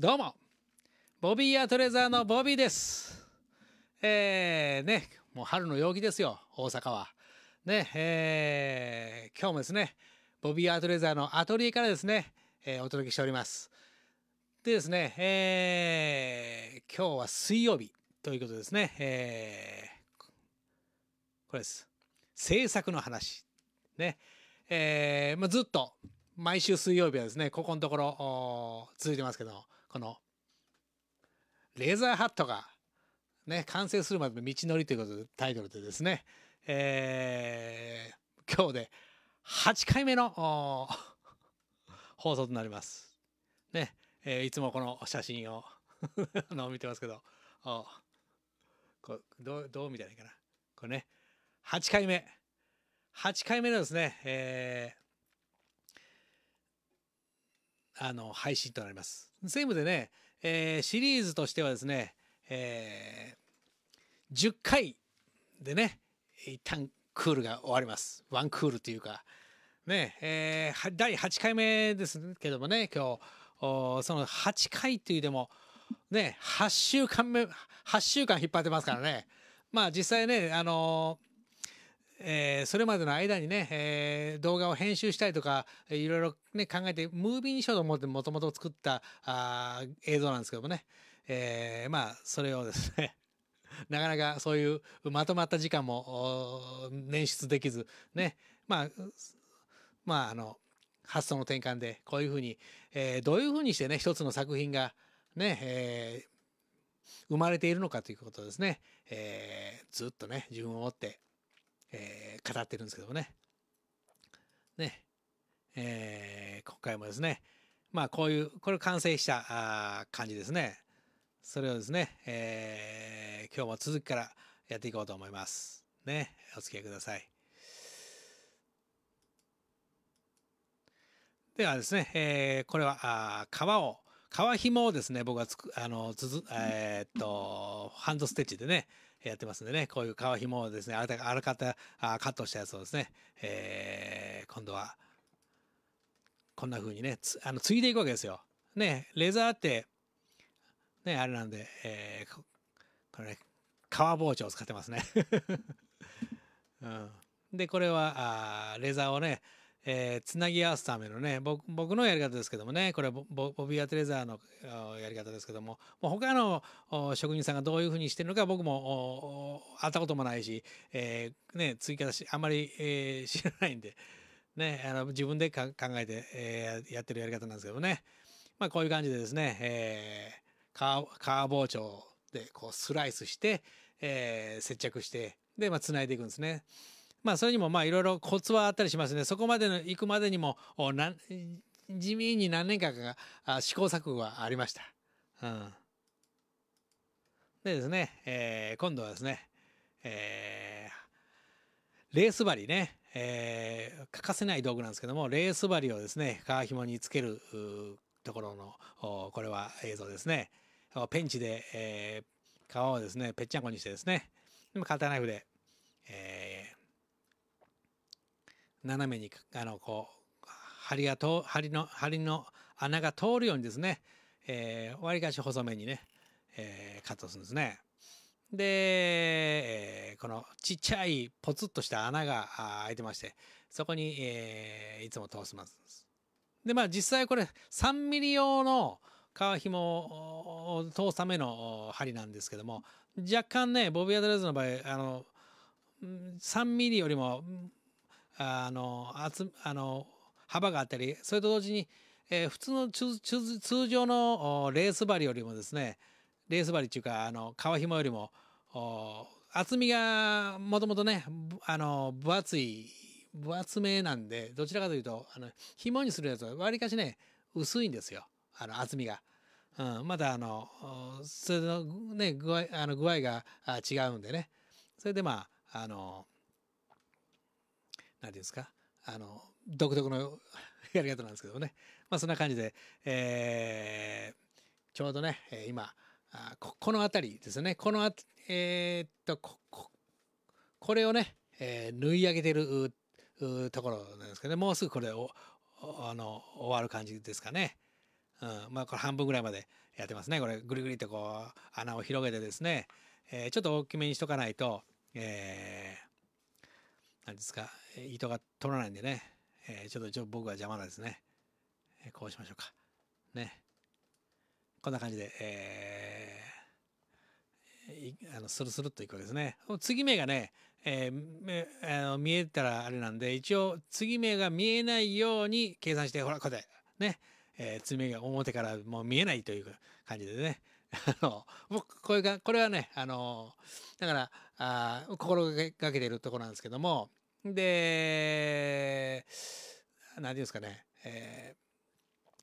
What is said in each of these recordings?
どうも、ボビーアトレザーのボビーです。えー、ね、もう春の陽気ですよ、大阪は。ね、えー、今日もですね、ボビーアトレザーのアトリエからですね、えー、お届けしております。でですね、えー、今日は水曜日ということですね、えー、これです。制作の話。ね、えー、まあ、ずっと、毎週水曜日はですね、ここのところ、続いてますけど、このレーザーハットがね、完成するまでの道のりということでタイトルでですね、えー、今日で8回目の 放送となります。ね、えー、いつもこの写真を の見てますけど、こどう、どう見たらいいかな。これね、8回目。8回目のですね、えあの、配信となります。セームでね、えー、シリーズとしてはですね、えー、10回でね、一旦クールが終わります。ワンクールというか、ね、えー、第8回目ですけどもね、今日、その8回っていうでも、ね、8週間目、8週間引っ張ってますからね。まあ実際ね、あのーえー、それまでの間にね、えー、動画を編集したりとか、いろいろね、考えて、ムービーにしようと思ってもともと作ったあ映像なんですけどもね、えー、まあ、それをですね、なかなかそういうまとまった時間も捻出できず、ね、まあ、まあ、あの、発想の転換で、こういうふうに、えー、どういうふうにしてね、一つの作品が、ね、えー、生まれているのかということですね、えー、ずっとね、自分を持ってえー、語ってるんですけどもね。ね。えー、今回もですね、まあこういう、これ完成したあ感じですね。それをですね、えー、今日も続きからやっていこうと思います。ね。お付き合いください。ではですね、えー、これはあ皮を革紐をですね僕はつくあのつづえー、っとハンドステッチでねやってますんでねこういう革紐をですねあらかたあカットしたやつをですね、えー、今度はこんな風にねつあの継いでいくわけですよ。ねレザーってねあれなんで、えー、これ、ね、革包丁を使ってますね。うん、でこれはあレザーをねえー、つなぎ合わすためのね僕僕のやり方ですけどもねこれはボビー・アテレザーのやり方ですけどももう他の職人さんがどういうふうにしてるのか僕も会ったこともないし、えー、ね、追加しあんまり、えー、知らないんで、ね、あの自分で考えて、えやってるやり方なんですけどね、まあ、こういう感じでですね、えー、カー包丁でこうスライスして、え接着してで、まあ、つないでいくんですね。まあそれにもまあいろいろコツはあったりしますね。そこまでの行くまでにも地味に何年かが試行錯誤はありました。うん、でですね、えー、今度はですね、えー、レース針ね、えー、欠かせない道具なんですけどもレース針をですね皮紐につけるところのこれは映像ですねペンチで、えー、皮をですねぺっちゃんこにしてですねでもカターナイフで、えー、斜めにあのこう針がと針の針の穴が通るようにですね、えー、割かし細めにね、えー、カットするんですね。で、えー、このちっちゃいポツッとした穴が開いてましてそこに、えー、いつも通します。でまあ実際これ3ミリ用の革紐を通すための針なんですけども若干ねボビアドレスの場合あの3ミリよりもあの集あの幅があったりそれと同時に、えー、普通の通常のレース針よりもですねレース針っていうかあの革紐よりも厚みがもともとねあの分厚い分厚めなんでどちらかというとあの紐にするやつはわりかしね薄いんですよあの厚みが。うん、まだあのそれのね具合あの具合が違うんでねそれでまああの何ですかあの独特のやり方なんですけどね、まあ、そんな感じで、えー、ちょうどね今あここの辺りですねこのあえー、っとこここれをね、えー、縫い上げてるところなんですけど、ね、もうすぐこれをあの終わる感じですかね。うん、まあこれ半分ぐらいまでやってますねこれぐりぐりとこう穴を広げてですね、えー、ちょっと大きめにしとかないと、えー、なんですか、糸が取らないんでね、えー、ちょっとちょ僕は邪魔なんですね。えー、こうしましょうか。ね。こんな感じで、えー、あのスルスルっといくわけですね。継ぎ目がね、えー、あの見えたらあれなんで、一応次目が見えないように計算して、ほら、これ、ね、えー、次目が表からもう見えないという感じでね。あの、僕、これが、これはね、あの、だから、あ心がけているところなんですけども、で、何て言うんですかね、えー、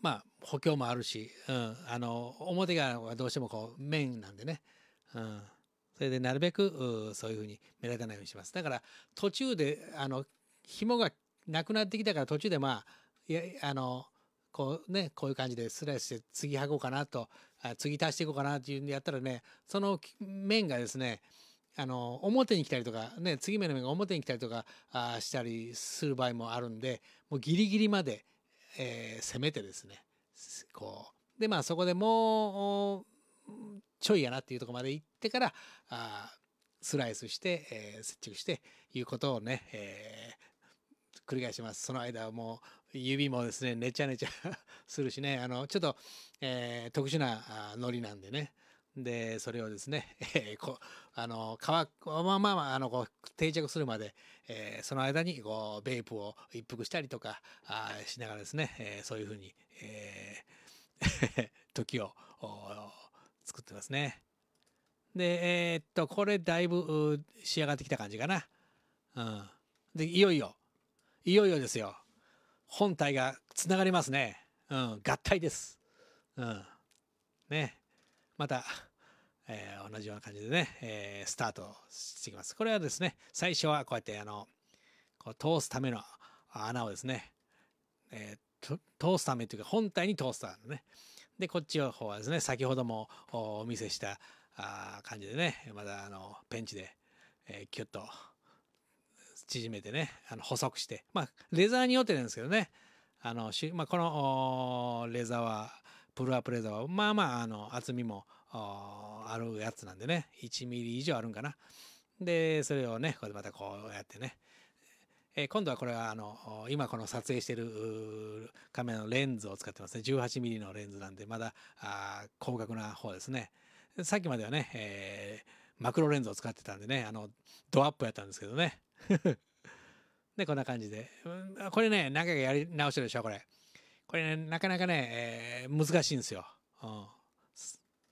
まあ、補強もあるし、うん、あの、表側はどうしてもこう、面なんでね、うん。それで、なるべく、そういうふうに目立たないようにします。だから、途中で、あの、紐がなくなってきたから途中でまあ、いや、あの、こうね、こういう感じでスライスして次はこうかなと、次足していこうかなっていうんでやったらね、その面がですね、あの表に来たりとか、ね、次目の目が表に来たりとかあしたりする場合もあるんでもうギリギリまで、えー、攻めてですねこうでまあそこでもうちょいやなっていうとこまで行ってからあスライスして、えー、接着していうことをね、えー、繰り返しますその間はもう指もですねねちゃねちゃ するしねあのちょっと、えー、特殊なノリなんでねでそれをですね、え ー、こあの乾まあまあまああのこう定着するまで、えー、その間にこうベープを一服したりとかあしながらですね、えー、そういうふうに、えー、時を作ってますね。でえー、っとこれだいぶ仕上がってきた感じかな。うん、でいよいよいよいよですよ本体がつながりますね。うん、合体です。うん、ね。また、えー、同じような感じでね、えー、スタートしてきます。これはですね、最初はこうやって、あの、こう通すための穴をですね、えー、通すためというか本体に通すためのね。で、こっちの方はですね、先ほどもお見せしたあ感じでね、またあの、ペンチで、えー、キュッと縮めてね、あの細くして、まあ、レザーによってなんですけどね、あの、まあ、このレザーはプルアプレーザーはまあまああの厚みもあるやつなんでね1ミリ以上あるんかなでそれをねこれまたこうやってね、えー、今度はこれはあの今この撮影してるカメラのレンズを使ってますね18ミリのレンズなんでまだあ高額な方ですねさっきまではね、えー、マクロレンズを使ってたんでねあのドアップやったんですけどね でこんな感じでこれね何回かやり直してるでしょこれ。これね、なかなかね、えー、難しいんですよ。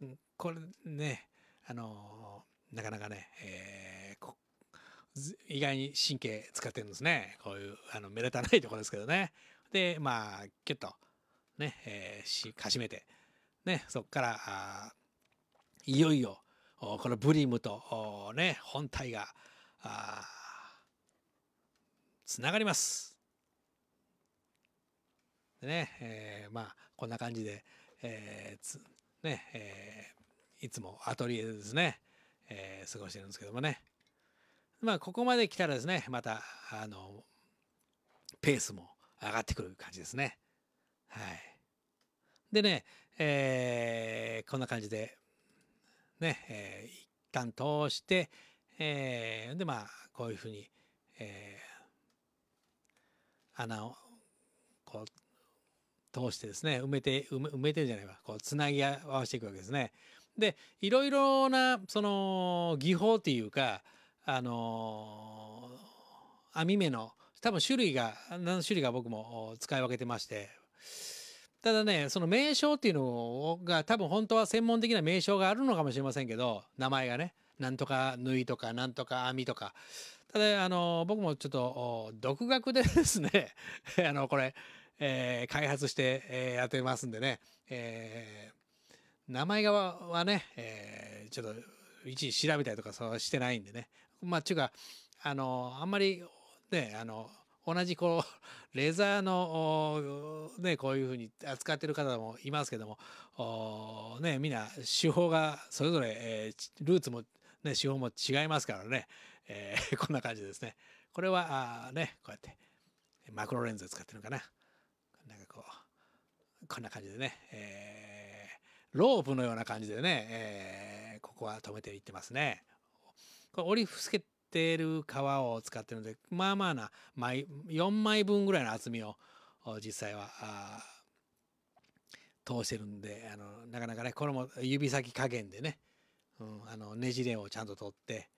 うん、これね、あのー、なかなかね、えー、意外に神経使ってるんですね。こういう、あの、目立たないところですけどね。で、まあ、キュッと、ね、えー、し、かしめて、ね、そっから、あいよいよ、このブリムと、ね、本体が、つながります。でね、えー、まあこんな感じで、えー、つね、えー、いつもアトリエでですね、えー、過ごしてるんですけどもねまあここまで来たらですねまたあのペースも上がってくる感じですねはいでね、えー、こんな感じでね、えー、一旦通して、えー、でまあこういうふうに、えー、穴をこう通してですね埋めて埋め埋めてじゃないかこうつなぎ合わせていくわけですね。でいろいろなその技法っていうかあのー、網目の多分種類が何種類か僕も使い分けてましてただねその名称っていうのが多分本当は専門的な名称があるのかもしれませんけど名前がねなんとか縫いとかなんとか網とかただあの僕もちょっと独学でですね あのこれえー、開発して、えー、やってますんでね、えー、名前側はね、えー、ちょっといちいち調べたりとかそうしてないんでね。まあ、ちゅうか、あの、あんまり、ね、あの、同じこう、レザーの、ね、こういうふうに扱ってる方もいますけども、ね、みんな手法がそれぞれ、えー、ルーツも、ね、手法も違いますからね、えー、こんな感じですね。これは、あね、こうやって、マクロレンズ使ってるのかな。こんな感じでね、えー、ロープのような感じでね、えー、ここは止めていってますね。これ折り伏てる皮を使ってるのでまあまあな枚4枚分ぐらいの厚みを実際は通してるんであのなかなかねこれも指先加減でね、うん、あのねじれをちゃんと取って、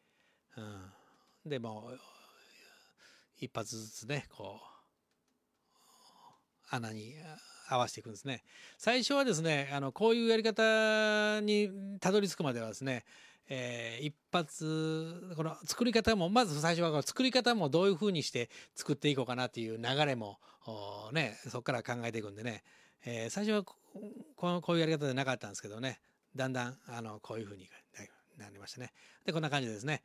うん、でもう一発ずつねこう穴に合わせていくんですね。最初はですね、あの、こういうやり方にたどり着くまではですね、えー、一発、この作り方も、まず最初はこの作り方もどういうふうにして作っていこうかなっていう流れも、ね、そこから考えていくんでね、えー、最初はこここういうやり方じゃなかったんですけどね、だんだん、あの、こういうふうになりましたね。で、こんな感じですね。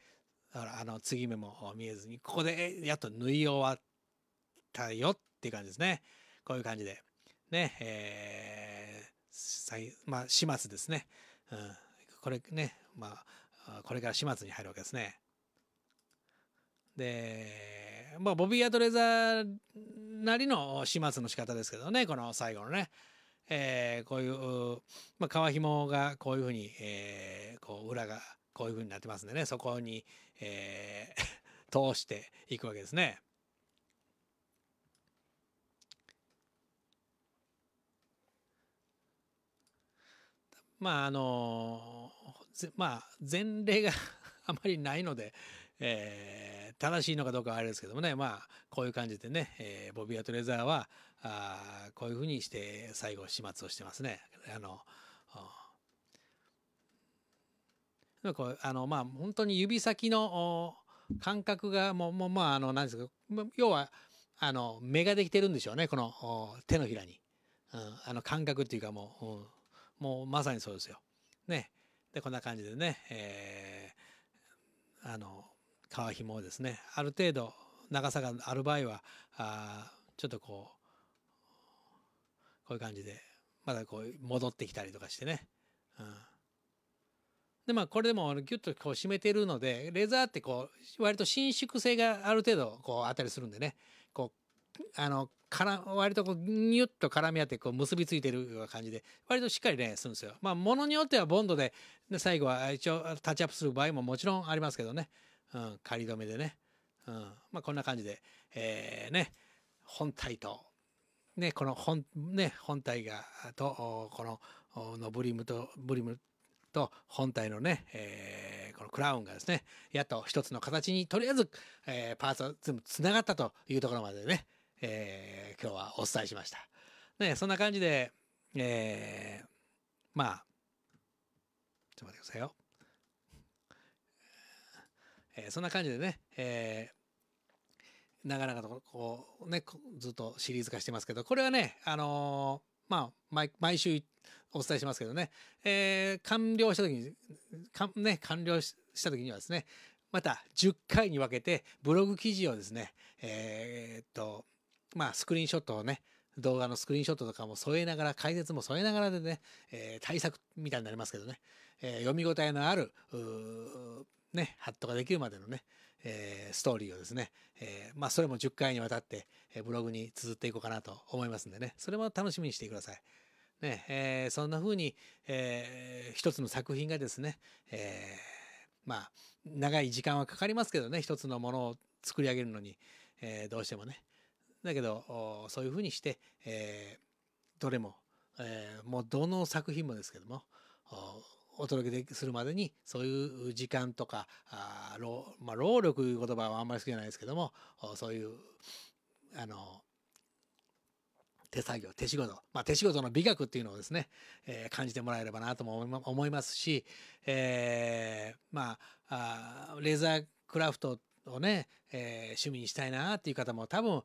だから、あの、継ぎ目も見えずに、ここでやっと縫い終わったよっていう感じですね。こういう感じで、ね、えー、まあ、始末ですね。うん、これね、まあ、これから始末に入るわけですね。で、まあ、ボビー・アトレザーなりの始末の仕方ですけどね、この最後のね。えー、こういう、まあ、川紐がこういうふうに、えー、こう裏がこういうふうになってますんでねそこに、えー、通していくわけですね。まああのまあ前例が あまりないので、えー、正しいのかどうかはあれですけどもねまあこういう感じでね、えー、ボビア・トレザーはあこういうふうにして最後始末をしてますね。あのこうあのまあ本当に指先の感覚がもうもまああの何ですか要はあの目ができてるんでしょうねこの手のひらに、うん、あの感覚っていうかもう、うんもうまさにそうですよ。ね。でこんな感じでね、えー、あの革紐をですねある程度長さがある場合はあちょっとこうこういう感じでまだこう戻ってきたりとかしてね。うん、でまあこれでもギュッとこう締めてるのでレザーってこう割と伸縮性がある程度こうあったりするんでねこうあのから割とこうニュッと絡み合ってこう結びついてるような感じで割としっかり恋愛するんですよ。まあものによってはボンドでで最後は一応タッチアップする場合ももちろんありますけどね、うん、仮止めでね、うん、まあこんな感じで、えーね、本体と、ね、この本,、ね、本体がとこののブリムとブリムと本体のね、えー、このクラウンがですねやっと一つの形にとりあえず、えー、パーツは全部つながったというところまでねえー、今日はお伝えしました。ね、そんな感じで、えー、まあ、ちょっと待ってくださいよ。えー、そんな感じでね、えー、長々とこうね、ずっとシリーズ化してますけど、これはね、あのー、まあ、毎毎週お伝えしますけどね、えー、完了した時に、かね、完了した時にはですね、また10回に分けてブログ記事をですね、えー、っと、まあ、スクリーンショットをね、動画のスクリーンショットとかも添えながら、解説も添えながらでね、えー、対策みたいになりますけどね、えー、読み応えのある、ね、ハットができるまでのね、えー、ストーリーをですね、えまあ、それも10回にわたって、えブログに綴っていこうかなと思いますんでね、それも楽しみにしてください。ね、えそんな風に、えー、一つの作品がですね、えまあ、長い時間はかかりますけどね、一つのものを作り上げるのに、えどうしてもね、だけどそういうふうにして、えー、どれも、えー、もうどの作品もですけどもお届けするまでにそういう時間とかあ労,、まあ、労力いう言葉はあんまり好きじゃないですけどもそういうあの手作業手仕事、まあ、手仕事の美学っていうのをですね、えー、感じてもらえればなとも思いますし、えー、まあレーザークラフトをね、えー、趣味にしたいなっていう方も多分、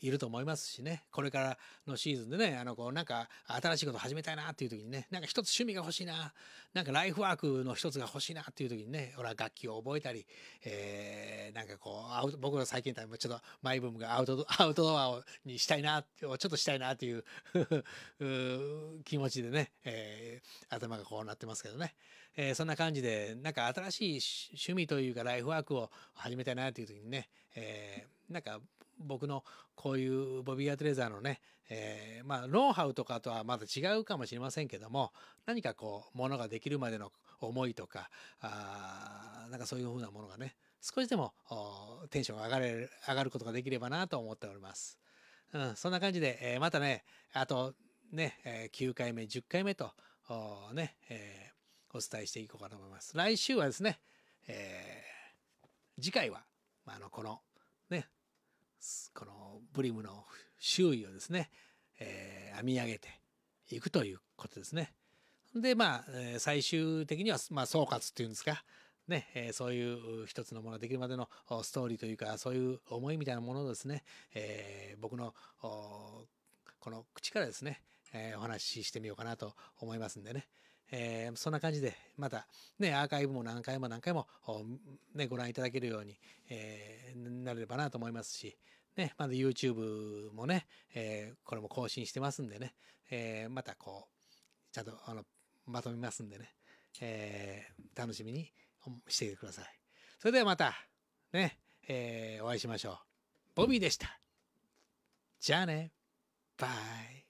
いると思いますしねこれからのシーズンでねあのこうなんか新しいこと始めたいなっていう時にねなんか一つ趣味が欲しいななんかライフワークの一つが欲しいなっていう時にね俺は楽器を覚えたり、えー、なんかこうアウト僕の最近ちょっとマイブームがアウトアウトドアをにしたいなちょっとしたいなっていう気持ちでね、えー、頭がこうなってますけどね、えー、そんな感じでなんか新しい趣味というかライフワークを始めたいなっていう時にね、えー、なんか僕のこういうボビー・アトレーザーのね、えー、まあノウハウとかとはまた違うかもしれませんけども何かこうものができるまでの思いとかあなんかそういうふうなものがね少しでもテンションが上がれる上がることができればなと思っております。うん、そんな感じで、えー、またねあとね、え9回目10回目とね、えー、お伝えしていこうかと思います。来週はですね、えー、次回は、まあ、あのこのねこのブリムの周囲をですね、えー、編み上げていくということですね。でまあ、えー、最終的には、まあ、総括っていうんですか、ねえー、そういう一つのものができるまでのストーリーというかそういう思いみたいなものをですね、えー、僕のこの口からですね、えお話ししてみようかなと思いますんでね。えー、そんな感じで、また、ね、アーカイブも何回も何回も、ね、ご覧いただけるように、えー、なれればなと思いますし、ね、まだ YouTube もね、えー、これも更新してますんでね、えー、またこう、ちゃんとあのまとめますんでね、えー、楽しみにしていてください。それではまた、ね、えー、お会いしましょう。ボビーでした。じゃあね、バイ。